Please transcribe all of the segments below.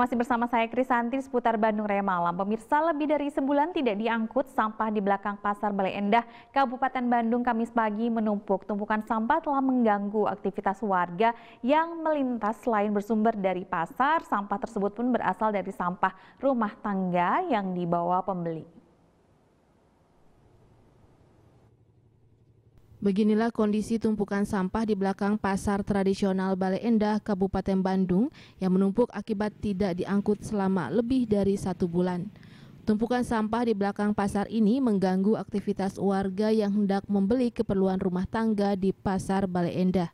masih bersama saya Krisanti seputar Bandung Raya Malam. Pemirsa lebih dari sebulan tidak diangkut sampah di belakang Pasar Balai Endah, Kabupaten Bandung Kamis pagi menumpuk. Tumpukan sampah telah mengganggu aktivitas warga yang melintas selain bersumber dari pasar, sampah tersebut pun berasal dari sampah rumah tangga yang dibawa pembeli. Beginilah kondisi tumpukan sampah di belakang pasar tradisional Bale Endah, Kabupaten Bandung yang menumpuk akibat tidak diangkut selama lebih dari satu bulan. Tumpukan sampah di belakang pasar ini mengganggu aktivitas warga yang hendak membeli keperluan rumah tangga di pasar Bale Endah.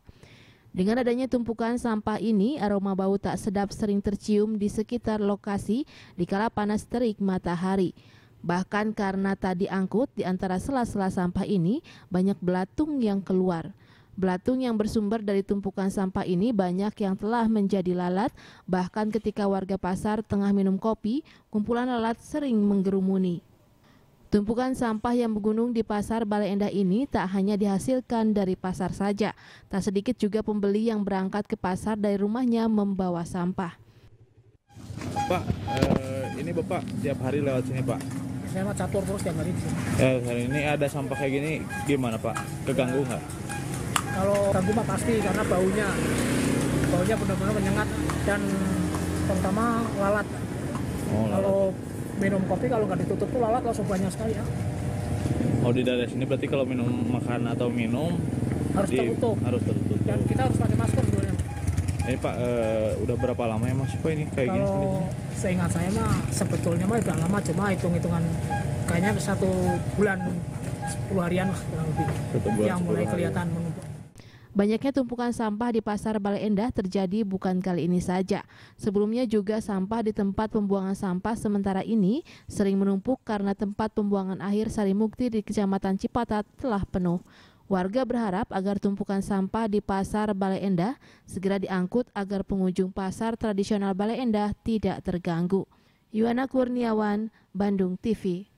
Dengan adanya tumpukan sampah ini, aroma bau tak sedap sering tercium di sekitar lokasi dikala panas terik matahari. Bahkan karena tadi angkut di antara sela-sela sampah ini banyak belatung yang keluar. Belatung yang bersumber dari tumpukan sampah ini banyak yang telah menjadi lalat, bahkan ketika warga pasar tengah minum kopi, kumpulan lalat sering menggerumuni. Tumpukan sampah yang menggunung di pasar Balai Endah ini tak hanya dihasilkan dari pasar saja, tak sedikit juga pembeli yang berangkat ke pasar dari rumahnya membawa sampah. Pak, eh, ini Bapak tiap hari lewat sini Pak, saya mah catur terus tiap hari di sini. Eh, hari ini ada sampah kayak gini gimana Pak? Keganggu nggak? Kalau ganggu mah pasti karena baunya baunya benar-benar menyengat dan terutama lalat. Oh, Kalau minum kopi kalau nggak ditutup tuh lalat langsung banyak sekali ya. Oh di daerah sini berarti kalau minum makan atau minum harus di, tertutup. Harus tertutup. Dan kita harus pakai masker dulu ya. Ini Pak, eh, udah berapa lama ya Mas Pak ini kayak kalau gini? seingat saya mah sebetulnya mah udah lama cuma hitung-hitungan kayaknya satu bulan 10 harian lah kurang lebih bulan, yang mulai kelihatan menumpuk. Banyaknya tumpukan sampah di Pasar Balai Endah terjadi bukan kali ini saja. Sebelumnya juga sampah di tempat pembuangan sampah sementara ini sering menumpuk karena tempat pembuangan akhir Sarimukti di Kecamatan Cipatat telah penuh. Warga berharap agar tumpukan sampah di Pasar Balai Endah segera diangkut agar pengunjung pasar tradisional Balai Endah tidak terganggu. Yuana Kurniawan, Bandung TV.